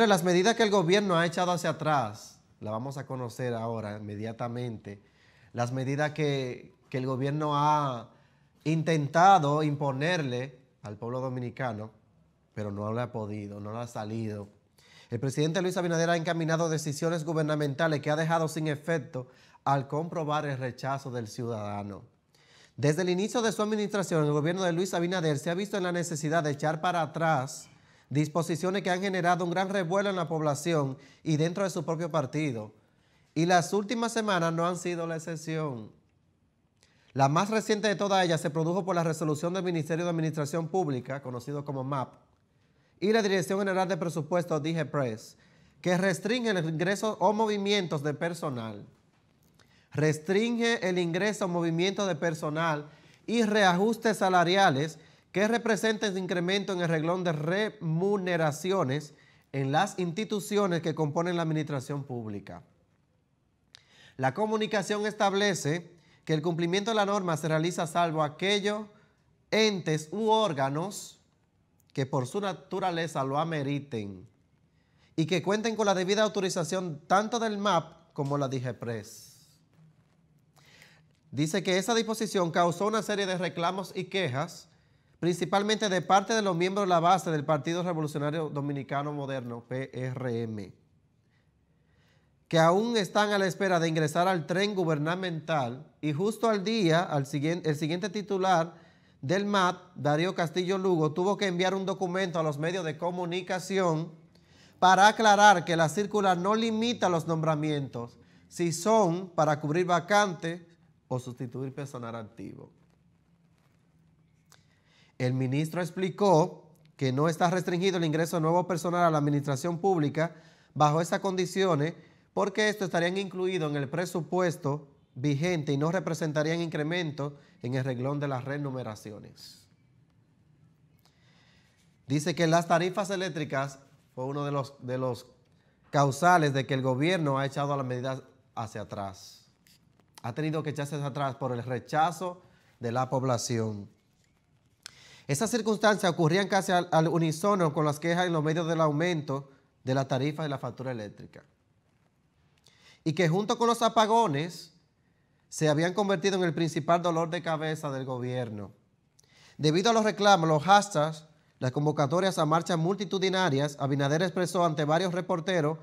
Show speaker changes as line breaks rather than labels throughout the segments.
Las medidas que el gobierno ha echado hacia atrás, las vamos a conocer ahora inmediatamente, las medidas que, que, el gobierno ha intentado imponerle al pueblo dominicano, pero no lo ha podido, no lo ha salido. El presidente Luis Abinader ha encaminado decisiones gubernamentales que ha dejado sin efecto al comprobar el rechazo del ciudadano. Desde el inicio de su administración, el gobierno de Luis Abinader se ha visto en la necesidad de echar para atrás disposiciones que han generado un gran revuelo en la población y dentro de su propio partido. Y las últimas semanas no han sido la excepción. La más reciente de todas ellas se produjo por la resolución del Ministerio de Administración Pública, conocido como MAP, y la Dirección General de Presupuestos, Press, que restringe el ingreso o movimientos de personal. Restringe el ingreso o movimientos de personal y reajustes salariales que representa este incremento en el reglón de remuneraciones en las instituciones que componen la administración pública? La comunicación establece que el cumplimiento de la norma se realiza salvo aquellos entes u órganos que por su naturaleza lo ameriten y que cuenten con la debida autorización tanto del MAP como la DIGEPRES. Dice que esa disposición causó una serie de reclamos y quejas principalmente de parte de los miembros de la base del Partido Revolucionario Dominicano Moderno, PRM, que aún están a la espera de ingresar al tren gubernamental y justo al día, al siguiente, el siguiente titular del MAT, Darío Castillo Lugo, tuvo que enviar un documento a los medios de comunicación para aclarar que la circular no limita los nombramientos si son para cubrir vacantes o sustituir personal activo. El ministro explicó que no está restringido el ingreso de nuevo personal a la administración pública bajo esas condiciones porque esto estarían incluido en el presupuesto vigente y no representarían incremento en el reglón de las renumeraciones. Dice que las tarifas eléctricas fue uno de los, causales de que el gobierno ha echado la medida hacia atrás. Ha tenido que echarse hacia atrás por el rechazo de la población. Esas circunstancias ocurrían casi al, unísono con las quejas en los medios del aumento de la tarifa de la factura eléctrica. Y que junto con los apagones se habían convertido en el principal dolor de cabeza del gobierno. Debido a los reclamos, los hashtags, las convocatorias a marchas multitudinarias, Abinader expresó ante varios reporteros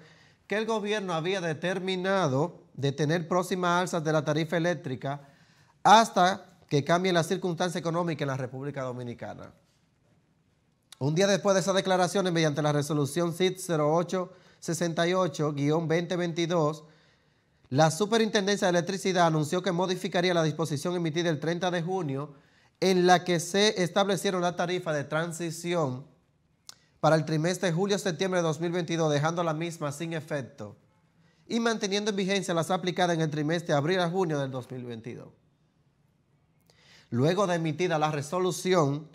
que el gobierno había determinado detener próximas alzas de la tarifa eléctrica hasta que cambien la circunstancia económica en la República Dominicana. Un día después de esas declaraciones, mediante la resolución CIT 0868-2022, la Superintendencia de Electricidad anunció que modificaría la disposición emitida el 30 de junio en la que se establecieron una tarifa de transición para el trimestre de julio-septiembre de 2022, dejando la misma sin efecto y manteniendo en vigencia las aplicadas en el trimestre de abril a junio del 2022. Luego de emitida la resolución,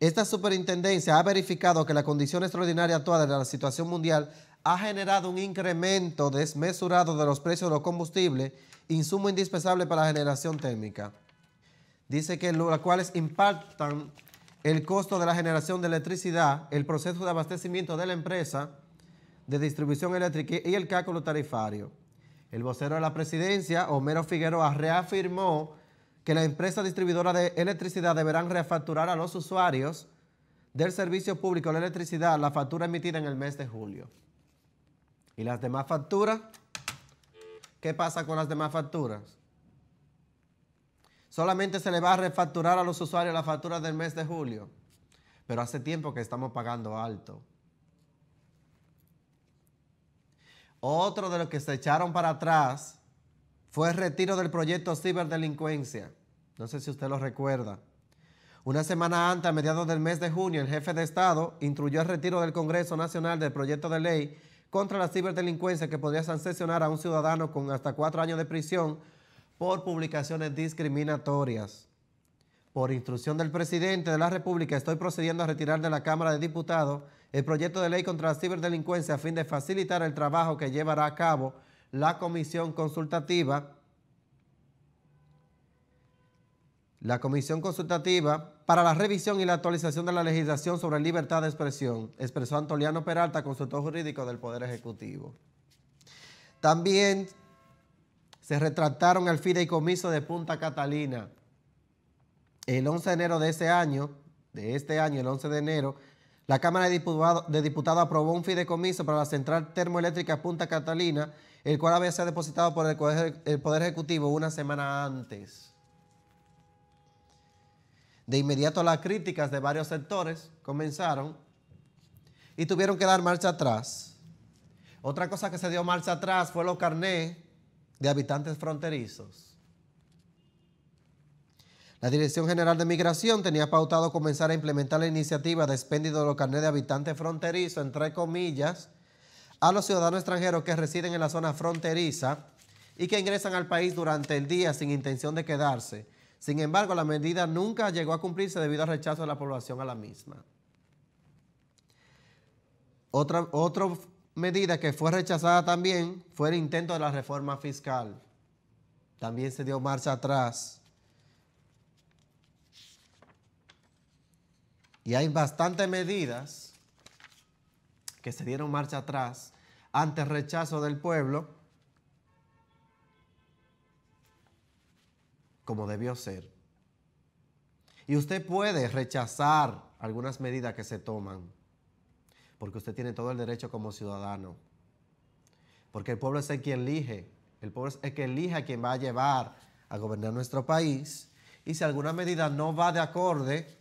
esta superintendencia ha verificado que la condición extraordinaria actual de la situación mundial ha generado un incremento desmesurado de los precios de los combustibles, insumo indispensable para la generación térmica. Dice que los cuales impactan el costo de la generación de electricidad, el proceso de abastecimiento de la empresa de distribución eléctrica y el cálculo tarifario. El vocero de la presidencia, Homero Figueroa, reafirmó que la empresa distribuidora de electricidad deberán refacturar a los usuarios del servicio público de electricidad la factura emitida en el mes de julio. ¿Y las demás facturas? ¿Qué pasa con las demás facturas? Solamente se le va a refacturar a los usuarios la factura del mes de julio, pero hace tiempo que estamos pagando alto. Otro de los que se echaron para atrás fue el retiro del proyecto ciberdelincuencia. No sé si usted lo recuerda. Una semana antes, a mediados del mes de junio, el jefe de Estado instruyó el retiro del Congreso Nacional del proyecto de ley contra la ciberdelincuencia que podría sancionar a un ciudadano con hasta cuatro años de prisión por publicaciones discriminatorias. Por instrucción del presidente de la República, estoy procediendo a retirar de la Cámara de Diputados el proyecto de ley contra la ciberdelincuencia a fin de facilitar el trabajo que llevará a cabo la comisión consultativa. La comisión consultativa para la revisión y la actualización de la legislación sobre libertad de expresión, expresó Antoliano Peralta, consultor jurídico del Poder Ejecutivo. También se retractaron al fideicomiso de Punta Catalina. El 11 de enero de ese año, de este año, el 11 de enero, la Cámara de Diputados aprobó un fideicomiso para la central termoeléctrica Punta Catalina, el cual había sido depositado por el Poder, el Poder Ejecutivo una semana antes. De inmediato las críticas de varios sectores comenzaron y tuvieron que dar marcha atrás. Otra cosa que se dio marcha atrás fue los carnés de habitantes fronterizos. La Dirección General de Migración tenía pautado comenzar a implementar la iniciativa de expéndido de los carnet de habitantes fronterizos, entre comillas, a los ciudadanos extranjeros que residen en la zona fronteriza y que ingresan al país durante el día sin intención de quedarse. Sin embargo, la medida nunca llegó a cumplirse debido al rechazo de la población a la misma. Otra, otra medida que fue rechazada también fue el intento de la reforma fiscal. También se dio marcha atrás. Y hay bastantes medidas que se dieron marcha atrás ante el rechazo del pueblo, como debió ser. Y usted puede rechazar algunas medidas que se toman, porque usted tiene todo el derecho como ciudadano, porque el pueblo es el quien elige, el pueblo es el que elige a quien va a llevar a gobernar nuestro país, y si alguna medida no va de acorde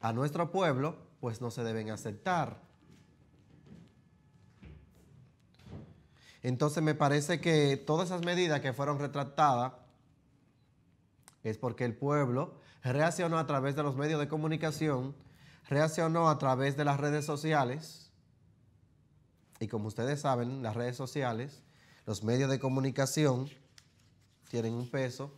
a nuestro pueblo, pues no se deben aceptar. Entonces me parece que todas esas medidas que fueron retractadas es porque el pueblo reaccionó a través de los medios de comunicación, reaccionó a través de las redes sociales. Y como ustedes saben, las redes sociales, los medios de comunicación tienen un peso